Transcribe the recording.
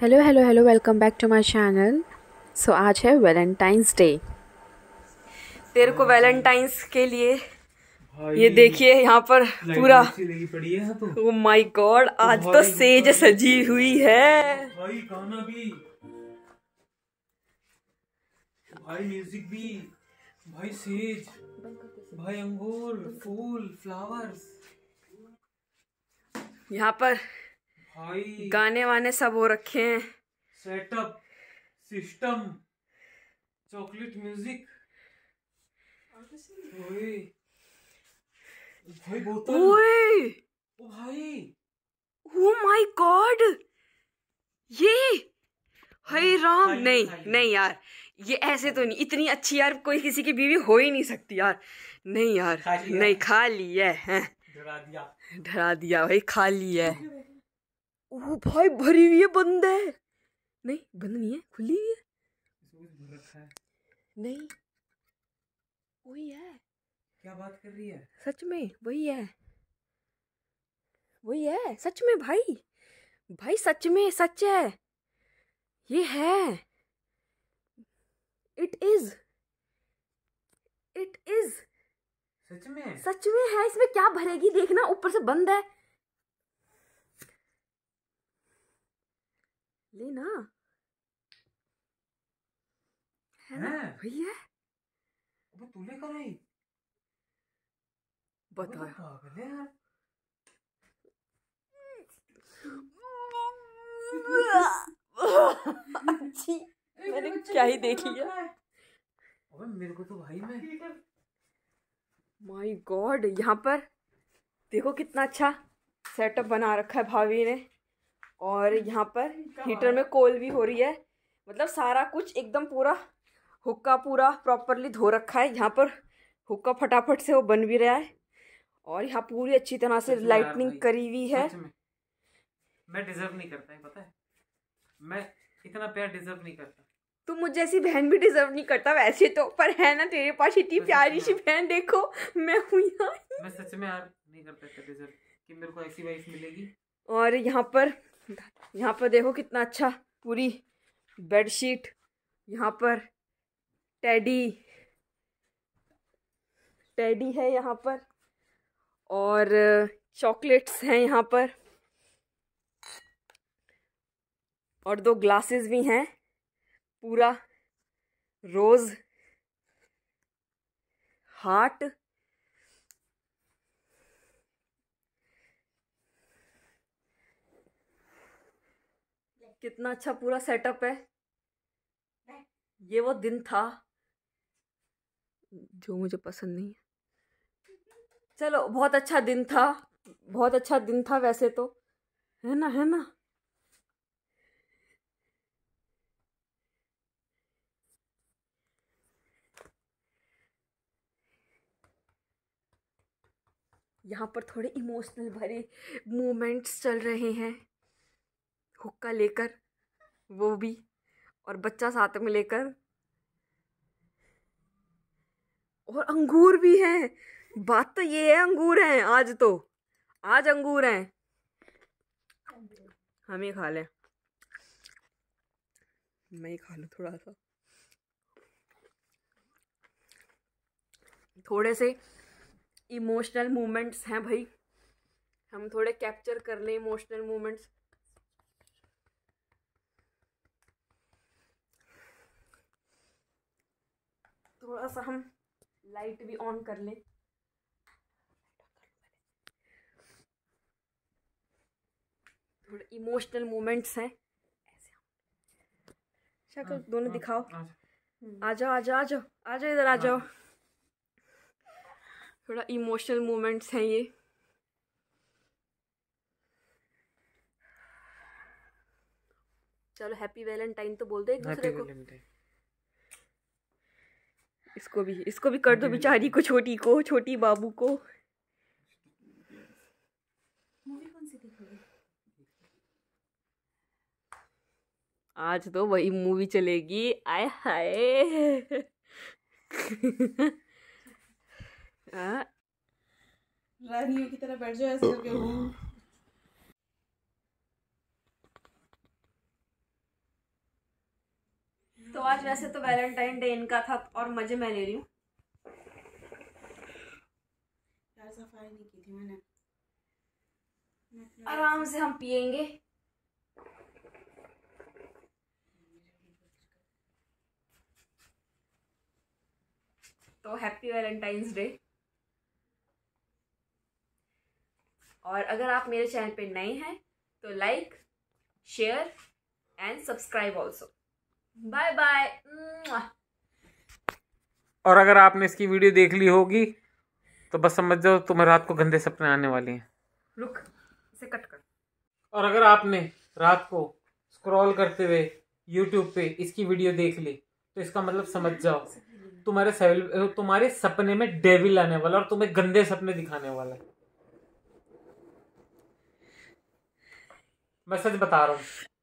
Hello hello hello welcome back to my channel so आज है Valentine's day तेरे को वैलेंटाइंस के लिए ये देखिए यहाँ पर पूरा ओ माय गॉड आज तो सेज सजी हुई है भाई गाना भाई म्यूजिक भी भाई सेज भाई अंगूर फूल फ्लावर्स यहाँ पर गाने वाने सब हो रखे हैं सेटअप सिस्टम चॉकलेट म्यूजिक भाई भाई ओ माय गॉड ये हरे राम नहीं नहीं यार ये ऐसे तो नहीं इतनी अच्छी यार कोई किसी की बीवी हो ही नहीं सकती यार नहीं यार नहीं खा ली है डरा दिया भाई खा ली है ओ भाई भरी हुई है बंद है नहीं बंद नहीं है खुली हुई है नहीं वही है क्या बात कर रही है सच में वही है वही है सच में भाई भाई सच में सच है ये है इट इज इट इज सच में सच में है इसमें क्या भरेगी देखना ऊपर से बंद है लेना है ना भैया है अबे तूने कराई बता पागल है यार मैंने क्या ही देख लिया अबे मेरे को तो भाई मैं माय गॉड यहाँ पर देखो कितना अच्छा सेटअप बना रखा है भाभी ने और यहाँ पर हीटर में कोल भी हो रही है मतलब सारा कुछ एकदम पूरा हुक्का पूरा प्रॉपरली धो रखा है यहाँ पर हुक्का फटाफट से वो बन भी रहा है और यहाँ पूरी अच्छी तरह से लाइटनिंग करी हुई है मैं डिजर्व नहीं करता है पता है मैं इतना प्यार डिजर्व नहीं करता तू मुझ जैसी बहन भी डिजर्व नहीं करता वैसे तो पर है ना तेरे पास इतनी प्यारी सी बहन देखो मैं हूँ यहाँ मैं सच में यार नहीं करता पाता डिजर्व कि मेरे को ऐसी वाइफ मिलेगी और यहाँ पर यहाँ पर देखो कितना अच्छा पूरी बेडशीट यहाँ पर टैडी टैडी है यहाँ पर और चॉकलेट्स हैं यहाँ पर और दो ग्लासेस भी हैं पूरा रोज़ हार्ट कितना अच्छा पूरा सेटअप है ये वो दिन था जो मुझे पसंद नहीं है चलो बहुत अच्छा दिन था बहुत अच्छा दिन था वैसे तो है ना है ना यहाँ पर थोड़े इमोशनल भरे मोमेंट्स चल रहे हैं हुक्का लेकर वो भी और बच्चा साथ में लेकर और अंगूर भी हैं बात तो ये है अंगूर हैं आज तो आज अंगूर हैं हम ही खा लें मैं ही खा लूँ थोड़ा सा थोड़े से इमोशनल मोमेंट्स हैं भाई हम थोड़े कैप्चर कर लें इमोशनल मोमेंट्स थोड़ा सा हम लाइट भी ऑन कर लें थोड़े इमोशनल मोमेंट्स हैं शक्ल हाँ, दोनों हाँ, दिखाओ हम्म। आ जाओ आ जाओ आ जाओ आ जाओ इधर आ हाँ। जाओ थोड़ा इमोशनल मोमेंट्स हैं ये चलो हैप्पी वैलेंटाइन तो बोल दो एक दूसरे को इसको भी इसको भी कर दो बेचारी को छोटी को छोटी बाबू को आज तो वही मूवी चलेगी आय हाय हाँ। रानियों की तरह बैठ जाओ ऐसे क्यों वैसे तो वैलेंटाइन डे इनका था और मजे मैं ले रही हूँ आराम से हम पियेंगे तो हैप्पी वैलेंटाइंस डे और अगर आप मेरे चैनल पे नए हैं तो like share and subscribe also bye bye और अगर आपने इसकी वीडियो देख ली होगी तो बस समझ जाओ तुम्हें तो रात को गंदे सपने आने वाले हैं रुक इसे कट कर और अगर आपने रात को स्क्रॉल करते हुए यूट्यूब पे इसकी वीडियो देख ली तो इसका मतलब समझ जाओ तुम्हारे तुम्हारे सपने में डेविल आने वाला और तुम्हें गंदे सपने दिखाने वाला है मैं सच बता रहा हूँ